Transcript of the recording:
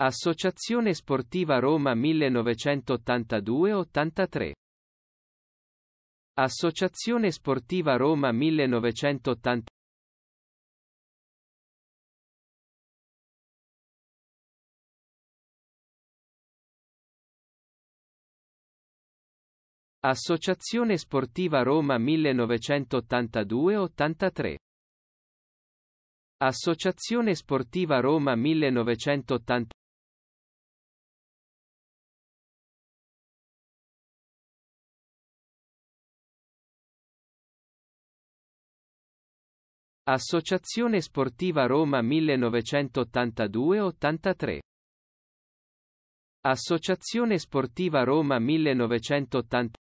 Associazione Sportiva Roma 1982-83 Associazione Sportiva Roma 1982 Associazione Sportiva Roma 1982-83 Associazione Sportiva Roma 1980 Associazione Sportiva Roma 1982-83 Associazione Sportiva Roma 1982